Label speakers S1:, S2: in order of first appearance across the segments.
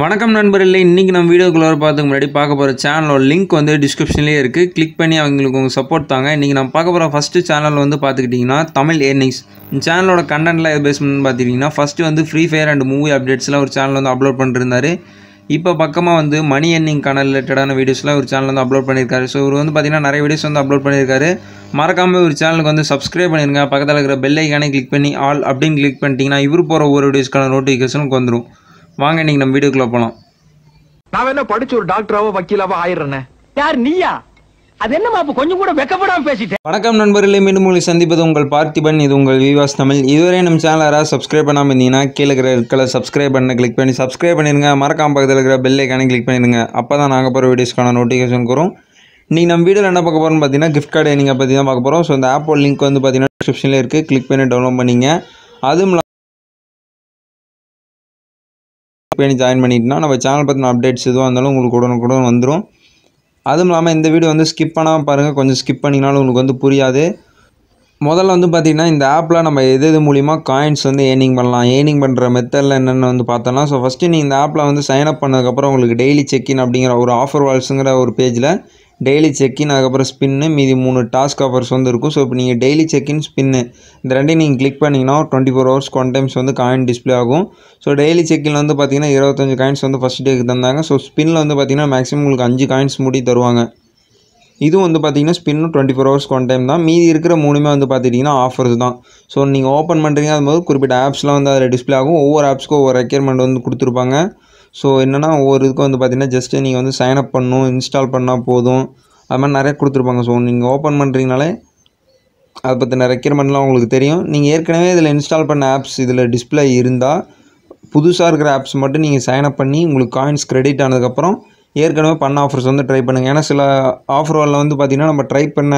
S1: வணக்கம் நண்பர்களே இன்றைக்கி நம்ம வீடியோக்குள்ளே பார்த்துக்கு முன்னாடி பார்க்க போகிற சேனலோட லிங்க் வந்து டிஸ்கிரிப்ஷன்லேயே இருக்குது கிளிக் பண்ணி அவங்களுக்கு உங்கள் சப்போர்ட் தாங்க இன்றைக்கி நம்ம பார்க்க போகிற ஃபஸ்ட்டு சேனல் வந்து பார்த்துக்கிட்டிங்கன்னா தமிழ் ஏர்னிங்ஸ் இந்த சேனலோட கண்டென்ட்லாம் எது பேஸ் பண்ணு பார்த்துக்கிட்டிங்கன்னா ஃபஸ்ட்டு வந்து ஃப்ரீ ஃபயர் அண்ட் மூவி அப்டேட்ஸ்லாம் ஒரு சேனல் வந்து அப்லோட் பண்ணிருந்தார் இப்போ பக்கமாக வந்து மணி கனல் ரிலேட்டடான வீடியோஸ்லாம் ஒரு சேனல் வந்து அப்லோட் பண்ணியிருக்காரு ஸோ இவர் வந்து பார்த்திங்கன்னா நிறைய வீடியோஸ் வந்து அப்லோட் பண்ணியிருக்காரு மறக்காமல் ஒரு சேனலுக்கு வந்து சப்ஸ்கிரைப் பண்ணிடுங்க பக்கத்தில் இருக்கிற பெல்லைக்கானே கிளிக் பண்ணி ஆல் அப்படின்னு கிளிக் பண்ணிட்டீங்கன்னா இவர் போகிற ஒவ்வொரு வீடியோஸ்க்கான நோட்டிஃபிகேஷனுக்கு வந்துடும் வாங்க இன்னைக்கு நம்ம வீடியோக்குள்ள போலாம் நான் என்ன படிச்சு ஒரு டாக்டராவோ வக்கீலாவோ ஆயிடுறேன் யார் நீயா அது என்ன மாப்பு கொஞ்சம் கூட வெக்கப்படாம பேசிட்டேன் வணக்கம் நண்பர்களே மீண்டும் உங்களை சந்திப்பது உங்கள் பார்த்திபன் இது உங்கள் விவாஸ் தமிழ் இதுவரை நம்ம சேனல் யாராவது சப்ஸ்கிரைப் பண்ணாம இருந்தீங்கன்னா கீழே இருக்கிற இருக்கல சப்ஸ்கிரைப் பண்ண கிளிக் பண்ணி சப்ஸ்கிரைப் பண்ணிடுங்க மறக்காம பக்கத்தில் இருக்கிற பெல் ஐக்கானே கிளிக் பண்ணிடுங்க அப்போ தான் நாங்கள் போகிற வீடியோஸ்க்கான நோட்டிஃபிகேஷன் வரும் நீங்கள் நம்ம வீடியோவில் என்ன பார்க்க போகிறோம்னு பார்த்தீங்கன்னா கிஃப்ட் கார்டு நீங்கள் பற்றி தான் பார்க்க போகிறோம் ஸோ இந்த ஆப்போட லிங்க் வந்து பார்த்தீங்கன்னா டிஸ்கிரிப்ஷனில் இருக்குது கிளிக் பண்ணி டவுன்லோட் பண்ணிங்க அதுவும் பண்ணி ஜாயின் பண்ணிட்டோம்னா நம்ம சேனல் பற்றின அப்டேட்ஸ் எதுவாக இருந்தாலும் உங்களுக்கு உடனுக்குடன் வந்துடும் அதுவும் இல்லாமல் இந்த வீடியோ வந்து ஸ்கிப் பண்ணாமல் பாருங்கள் கொஞ்சம் ஸ்கிப் பண்ணினாலும் உங்களுக்கு வந்து புரியாது முதல்ல வந்து பார்த்திங்கன்னா இந்த ஆப்பில் நம்ம எது எது மூலிமா காயின்ஸ் வந்து ஏர்னிங் பண்ணலாம் ஏர்னிங் பண்ணுற மெத்தடில் என்னென்ன வந்து பார்த்தோம்னா ஸோ ஃபஸ்ட்டு நீங்கள் இந்த ஆப்பில் வந்து சைன் அப் பண்ணதுக்கப்புறம் உங்களுக்கு டெய்லி செக்இன் அப்படிங்கிற ஒரு ஆஃபர் வால்ஸுங்கிற ஒரு பேஜில் டெய்லி செக்இன் அதுக்கப்புறம் ஸ்பின்னு மீதி மூணு டாஸ்க் ஆஃபர்ஸ் வந்து இருக்கும் ஸோ இப்போ நீங்கள் டெய்லி செக்இன் ஸ்பின்னு இந்த ரெண்டையும் நீங்கள் கிளிக் பண்ணிங்கன்னா twenty four hours one times வந்து காயின் டிஸ்பிளே ஆகும் ஸோ டெய்லி செக்கில் வந்து பார்த்தீங்கன்னா இருபத்தஞ்சு காயின்ஸ் வந்து ஃபஸ்ட் டேக்கு தந்தாங்க ஸோ ஸ்பின்னில் வந்து பார்த்தீங்கன்னா மேக்ஸிமம் உங்களுக்கு அஞ்சு காயின்ஸ் முடி தருவாங்க இதுவும் வந்து பார்த்தீங்கன்னா ஸ்பின்னும் twenty four hours one time தான் மீதி இருக்கிற மூணுமே வந்து பார்த்துட்டிங்கன்னா ஆஃபர்ஸ் தான் ஸோ நீங்கள் ஓப்பன் பண்ணுறீங்க அதுபோது குறிப்பிட்ட ஆப்ஸ்லாம் வந்து அதில் டிஸ்பிளே ஆகும் ஒவ்வொரு ஆப்ஸ்க்கும் ஒவ்வொரு ரெக்யர்மெண்ட் வந்து கொடுத்துருப்பாங்க ஸோ என்னென்னா ஒவ்வொரு இதுக்கும் வந்து பார்த்திங்கன்னா ஜஸ்ட்டு நீங்கள் வந்து சைன் அப் பண்ணணும் இன்ஸ்டால் பண்ணால் போதும் அது மாதிரி நிறைய கொடுத்துருப்பாங்க ஸோ நீங்கள் ஓப்பன் பண்ணுறீங்கனாலே அதை பற்றின ரெக்யர்மெண்ட்லாம் உங்களுக்கு தெரியும் நீங்கள் ஏற்கனவே இதில் இன்ஸ்டால் பண்ண ஆப்ஸ் இதில் டிஸ்பிளே இருந்தால் புதுசாக இருக்கிற ஆப்ஸ் மட்டும் நீங்கள் சைனப் பண்ணி உங்களுக்கு காயின்ஸ் க்ரெடிட் ஆனதுக்கப்புறம் ஏற்கனவே பண்ண ஆஃபர்ஸ் வந்து ட்ரை பண்ணுங்கள் ஏன்னா சில ஆஃபர் ஆஃபர்களில் வந்து பார்த்திங்கன்னா நம்ம ட்ரை பண்ண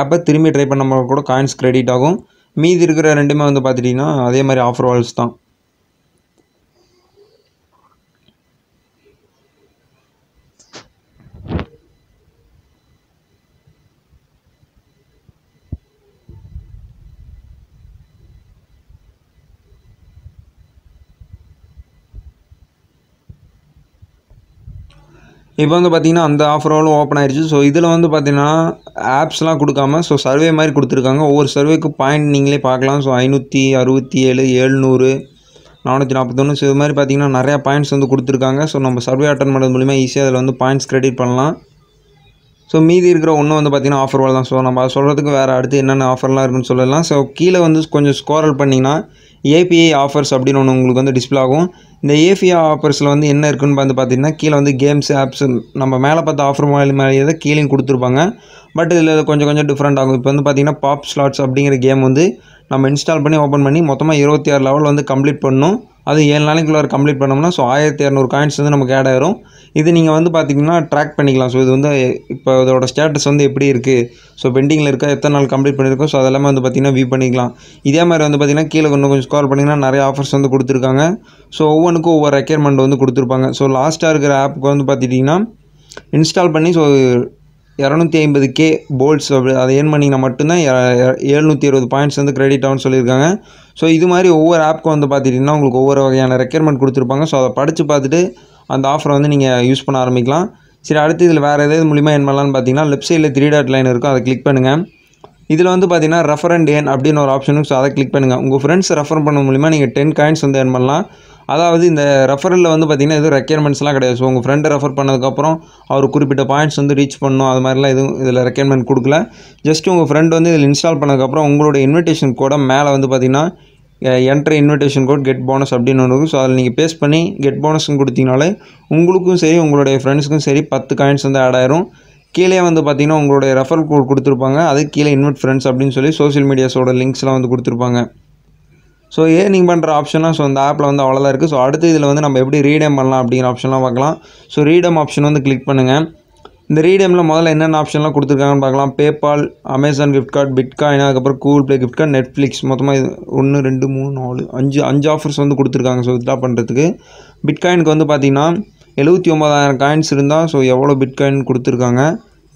S1: ஆப்பை திரும்பி ட்ரை பண்ண கூட காயின்ஸ் க்ரெடிட் ஆகும் மீதி இருக்கிற ரெண்டுமே வந்து பார்த்துட்டிங்கன்னா அதே மாதிரி ஆஃபர் வால்ஸ் தான் இப்போ வந்து பார்த்திங்கன்னா அந்த ஆஃபரோலும் ஓப்பன் ஆயிடுச்சு ஸோ இதில் வந்து பார்த்திங்கன்னா ஆப்ஸ்லாம் கொடுக்காம ஸோ சர்வே மாதிரி கொடுத்துருக்காங்க ஒவ்வொரு சர்வேக்கு பாயிண்ட் நீங்களே பார்க்கலாம் ஸோ ஐநூற்றி அறுபத்தி ஏழு ஏழ்நூறு நானூற்றி நாற்பத்தொன்று ஸோ இது மாதிரி பார்த்திங்கன்னா நிறையா பாயிண்ட்ஸ் வந்து கொடுத்துருக்காங்க ஸோ நம்ம சர்வே அட்டன் பண்ணுறது மூலிமா ஈஸியாக அதில் வந்து பாயிண்ட்ஸ் கிரெடிட் பண்ணலாம் ஸோ மீதி இருக்கிற ஒன்றும் வந்து பார்த்திங்கன்னா ஆஃபர் தான் ஸோ நம்ம சொல்கிறதுக்கு வேறு அடுத்து என்னென்ன ஆஃபர்லாம் இருக்குன்னு சொல்லலாம் ஸோ கீழே வந்து கொஞ்சம் ஸ்கோரல் பண்ணிங்கன்னா ஏபிஐ ஆஃபர்ஸ் அப்படின்னு ஒன்று உங்களுக்கு வந்து டிஸ்பிளே ஆகும் இந்த ஏஃபியா ஆஃபர்ஸில் வந்து என்ன இருக்குன்னு பார்த்து பார்த்தீங்கன்னா கீழே வந்து கேம்ஸ் ஆப்ஸ் நம்ம மேலே பார்த்த ஆஃபர் மாதிரி மாதிரியே தான் கீழேயும் கொடுத்துருப்பாங்க பட் இதில் கொஞ்சம் கொஞ்சம் டிஃப்ரெண்ட் ஆகும் இப்போ வந்து பார்த்திங்கன்னா பாப் ஸ்லாட்ஸ் அப்படிங்கிற கேம் வந்து நம்ம இன்ஸ்டால் பண்ணி ஓப்பன் பண்ணி மொத்தமாக இருபத்தி ஆறு லெவல் வந்து கம்ப்ளீட் பண்ணணும் அது ஏழு நாளைக்குள்ளார கம்ப்ளீட் பண்ணோம்னா ஸோ ஆயிரத்தி இரநூறு காயின்ஸ் வந்து நமக்கு ஆட் ஆயிரும் இது நீங்கள் வந்து பார்த்திங்கன்னா ட்ராக் பண்ணிக்கலாம் ஸோ இது வந்து இப்போ இதோட ஸ்டேட்டஸ் வந்து எப்படி இருக்குது ஸோ பெண்டிங்கில் இருக்கா எத்தனை நாள் கம்ப்ளீட் பண்ணியிருக்கோம் ஸோ அதெல்லாமே வந்து பார்த்திங்கன்னா வியூ பண்ணிக்கலாம் இதே மாதிரி வந்து பார்த்திங்கன்னா கீழே கொஞ்சம் கொஞ்சம் ஸ்கோர் பண்ணிங்கன்னா நிறைய ஆஃபர்ஸ் வந்து கொடுத்துருக்காங்க ஸோ ஒவ்வொன்றுக்கும் ஒவ்வொரு ரெக்யர்மெண்ட் வந்து கொடுத்துருப்பாங்க ஸோ லாஸ்ட்டாக இருக்கிற ஆப்புக்கு வந்து பார்த்துட்டிங்கன்னா இன்ஸ்டால் பண்ணி ஸோ இரநூத்தி ஐம்பது கே போல்ட்ஸ் அப்படி அதை ஏர்ன் பண்ணிங்கன்னா மட்டும்தான் எழுநூற்றி இருபது பாயிண்ட்ஸ் வந்து கிரெடிட் ஆகும்னு சொல்லியிருக்காங்க ஸோ இது மாதிரி ஒவ்வொரு ஆப்க்கும் வந்து பார்த்துட்டிங்கன்னா உங்களுக்கு ஒவ்வொரு வகையான ரெக்யர்மெண்ட் கொடுத்துருப்பாங்க ஸோ அதை படித்து பார்த்துட்டு அந்த ஆஃபரை வந்து நீங்கள் யூஸ் பண்ண ஆரம்பிக்கலாம் சரி அடுத்து இதில் வேறு எதாவது மூலிமா என்ன பண்ணலான்னு பார்த்தீங்கன்னா லெஃப்ட் சைடில் த்ரீ டாட் லைன் இருக்கும் அதை கிளிக் பண்ணுங்கள் இதில் வந்து பார்த்தீங்கன்னா ரெஃபரண்ட் ஏன் அப்படின்னு ஒரு ஆப்ஷனும் ஸோ அதை கிளிக் பண்ணுங்கள் உங்கள் ஃப்ரெண்ட்ஸ் ரெஃபர் பண்ண மூலிமா நீங்கள் டென் காயின்ஸ் வந்து ஏன் பண்ணலாம் அதாவது இந்த ரெஃபரலில் வந்து பார்த்திங்கன்னா எதுவும் ரெக்யர்மெண்ட்ஸ்லாம் கிடையாது ஸோ உங்கள் ஃப்ரெண்டை ரெஃபர் பண்ணதுக்கப்புறம் அவர் குறிப்பிட்ட பாயிண்ட்ஸ் வந்து ரீச் பண்ணணும் அது மாதிரிலாம் எதுவும் இதில் ரெக்கயர்மெண்ட் கொடுக்கல ஜஸ்ட் உங்கள் ஃப்ரெண்டு வந்து இதில் இன்ஸ்டால் பண்ணதுக்கப்புறம் உங்களோட இன்விடேஷன் கூட மேலே வந்து பார்த்திங்கன்னா enter invitation code get bonus அப்படின்னு ஒன்று ஸோ அதில் நீங்கள் பேஸ் பண்ணி கெட் போனஸ்ன்னு கொடுத்தீங்கனாலே உங்களுக்கும் சரி உங்களுடைய ஃப்ரெண்ட்ஸுக்கும் சரி பத்து காயின்ஸ் வந்து ஆட் ஆயிரும் கீழே வந்து பார்த்திங்கன்னா உங்களுடைய ரெஃபர் கோட் கொடுத்துருப்பாங்க அதுக்கு கீழே இன்வெட் ஃப்ரெண்ட்ஸ் அப்படின்னு சொல்லி சோஷியல் மீடியாஸோட லிங்க்ஸ்லாம் வந்து கொடுத்துருப்பாங்க ஸோ ஏர்னிங் பண்ணுற ஆப்ஷனாக ஸோ இந்த ஆப்பில் வந்து அவ்வளோதான் இருக்குது ஸோ அடுத்து இதில் வந்து நம்ம எப்படி ரீடம் பண்ணலாம் அப்படிங்கிற ஆப்ஷன்லாம் பார்க்கலாம் ஸோ ரீடம் ஆப்ஷன் வந்து கிளிக் பண்ணுங்கள் இந்த ரீடேமில் முதல்ல என்னென்ன ஆப்ஷன்லாம் கொடுத்துருக்காங்கன்னு பார்க்கலாம் PayPal Amazon gift card bitcoin அதுக்கப்புறம் Google Play gift card Netflix மொத்தமாக இது ஒன்று ரெண்டு மூணு நாலு அஞ்சு அஞ்சு ஆஃபர்ஸ் வந்து கொடுத்துருக்காங்க ஸோ இதெல்லாம் பண்ணுறதுக்கு பிட்காயினுக்கு வந்து பார்த்திங்கன்னா எழுபத்தி ஒம்பதாயிரம் காயின்ஸ் இருந்தால் ஸோ எவ்வளோ பிட்காயின் கொடுத்துருக்காங்க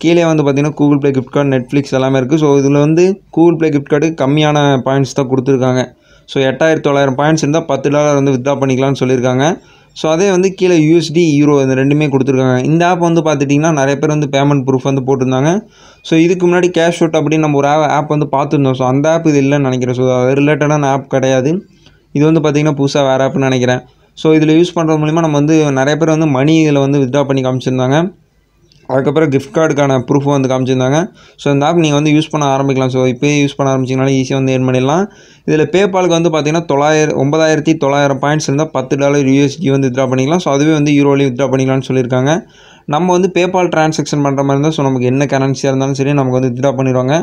S1: கீழே வந்து பார்த்திங்கன்னா Google Play gift card Netflix எல்லாமே இருக்குது ஸோ இதில் வந்து கூகுள் ப்ளே கிஃப்ட் கார்டு கம்மியான பாயிண்ட்ஸ் தான் கொடுத்துருக்காங்க ஸோ எட்டாயிரத்தி தொள்ளாயிரம் பாயிண்ட்ஸ் இருந்தால் பத்து டாலர் வந்து வித்ரா பண்ணிக்கலாம்னு சொல்லியிருக்காங்க ஸோ அதே வந்து கீழே யூஎஸ்டி யூரோ இந்த ரெண்டுமே கொடுத்துருக்காங்க இந்த ஆப் வந்து பார்த்துட்டிங்கன்னா நிறைய பேர் வந்து பேமெண்ட் ப்ரூஃப் வந்து போட்டிருந்தாங்க ஸோ இதுக்கு முன்னாடி கேஷ் அவுட் அப்படின்னு நம்ம ஒரு ஆப் வந்து பார்த்துருந்தோம் ஸோ அந்த ஆப் இது இல்லைன்னு நினைக்கிறேன் ஸோ அது ரிலேட்டடான ஆப் கிடையாது இது வந்து பார்த்திங்கன்னா புதுசாக வேறு ஆப்னு நினைக்கிறேன் ஸோ இதில் யூஸ் பண்ணுறது மூலிமா நம்ம வந்து நிறைய பேர் வந்து மணி இதில் வந்து வித்ட்ரா பண்ணி காமிச்சிருந்தாங்க அதுக்கப்புறம் கிஃப்ட் கார்டுக்கான ப்ரூஃப் வந்து காமிச்சிருந்தாங்க ஸோ இந்த ஆப் நீங்கள் வந்து யூஸ் பண்ண ஆரம்பிக்கலாம் ஸோ இப்போயே யூஸ் பண்ண ஆரம்பிச்சிங்கனாலும் ஈஸியாக வந்து ஏர்ன் பண்ணிடலாம் இதில் பேபாலுக்கு வந்து பார்த்தீங்கன்னா தொள்ளாயிரம் ஒன்பதாயிரத்தி தொள்ளாயிரம் பாயிண்ட்ஸ் இருந்தால் பத்து டாலர் யூஎஸ்டி வந்து வித்ரா பண்ணிக்கலாம் ஸோ அதுவே வந்து யூரோலேயும் வித்ரா பண்ணிக்கலாம்னு சொல்லியிருக்காங்க நம்ம வந்து பேபால் ட்ரான்சாக்ஷன் பண்ணுற மாதிரி இருந்தால் ஸோ நமக்கு என்ன கரன்சியாக இருந்தாலும் சரி நமக்கு வந்து வித்ரா பண்ணிடுவாங்க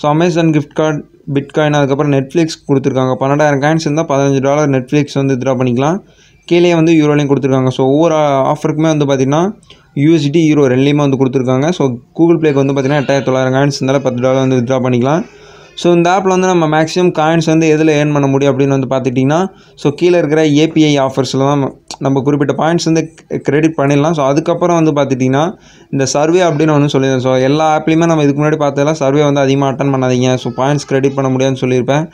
S1: so Amazon gift card bitcoin அதுக்கப்புறம் நெட்ஃப்ளிக்ஸ் கொடுத்துருக்காங்க பன்னெண்டாயிரம் காயின்ஸ் இருந்தால் பதினஞ்சு டாலர் நெட்ஃப்ளிக்ஸ் வந்து வித்ரா பண்ணிக்கலாம் கீழே வந்து யூரோலையும் கொடுத்துருக்காங்க ஸோ ஒவ்வொரு ஆஃபருக்குமே வந்து பார்த்திங்கன்னா யூஎஸ்டி ஹீரோ ரெண்டுலேயுமே வந்து கொடுத்துருக்காங்க ஸோ கூகுள் பிளேக்கு வந்து பார்த்திங்கன்னா எட்டாயிரத்தி தொள்ளாயிரம் காயின்ஸ் இருந்தாலும் பத்து டாலர் வந்து வித்ரா பண்ணிக்கலாம் ஸோ இந்த ஆப்பில் வந்து நம்ம மேக்ஸிமம் காயின்ஸ் வந்து எதில் ஏர்ன் பண்ண முடியும் அப்படின்னு வந்து பார்த்துட்டிங்கன்னா ஸோ கீழே இருக்கிற ஏபிஐ ஆஃபர்ஸில் தான் நம்ம குறிப்பிட்ட பாயிண்ட்ஸ் வந்து கிரெடிட் பண்ணிடலாம் ஸோ அதுக்கப்புறம் வந்து பார்த்துட்டிங்கன்னா இந்த சர்வே அப்படின்னு ஒன்று சொல்லியிருந்தேன் ஸோ எல்லா ஆப்லையுமே நம்ம இதுக்கு முன்னாடி பார்த்ததெல்லாம் சர்வே வந்து அதிகமாக அட்டன் பண்ணாதீங்க ஸோ பாயிண்ட்ஸ் கிரெடிட் பண்ண முடியாதுன்னு சொல்லியிருப்பேன்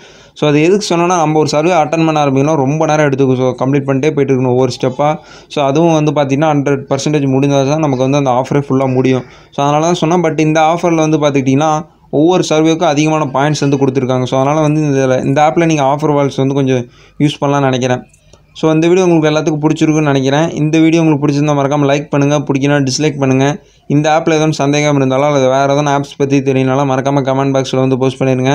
S1: ஸோ அது எதுக்கு சொன்னால் நம்ம ஒரு சர்வே அட்டன் பண்ண ஆரம்பிங்கன்னா ரொம்ப நேரம் எடுத்துக்கும் ஸோ கம்ப்ளீட் பண்ணிட்டே போயிட்டு இருக்கணும் ஒவ்வொரு ஸ்டெப்பாக ஸோ அதுவும் வந்து பார்த்திங்கன்னா ஹண்ட்ரட் பர்சன்டேஜ் முடிஞ்சால் தான் நமக்கு வந்து அந்த ஆஃபரே ஃபுல்லாக முடியும் ஸோ அதனால தான் சொன்னால் பட் இந்த ஆஃபரில் வந்து பார்த்துக்கிட்டிங்கன்னா ஒவ்வொரு சர்வேக்கும் அதிகமான பாயிண்ட்ஸ் வந்து கொடுத்துருக்காங்க ஸோ அதனால் வந்து இந்த இந்த ஆப்பில் நீங்கள் ஆஃபர் வால்ஸ் வந்து கொஞ்சம் யூஸ் பண்ணலாம்னு நினைக்கிறேன் ஸோ இந்த வீடியோ உங்களுக்கு எல்லாத்துக்கும் பிடிச்சிருக்குன்னு நினைக்கிறேன் இந்த வீடியோ உங்களுக்கு பிடிச்சிருந்தா மறக்காமல் லைக் பண்ணுங்கள் பிடிக்கணும் டிஸ்லைக் பண்ணுங்கள் இந்த ஆப்பில் எதுவும் சந்தேகம் இருந்தாலும் அல்லது வேறு எதுவும் ஆப்ஸ் பற்றி தெரியலனாலும் மறக்காமல் கமெண்ட் பாக்ஸில் வந்து போஸ்ட் பண்ணிடுங்க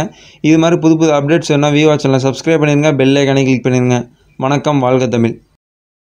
S1: இது மாதிரி புது புது அப்டேட்ஸ் வேணால் வியூ சேனலை சப்ஸ்கிரைப் பண்ணிடுங்க பெல் கணக்கு கிளிக் பண்ணிடுங்க வணக்கம் வாழ்க தமிழ்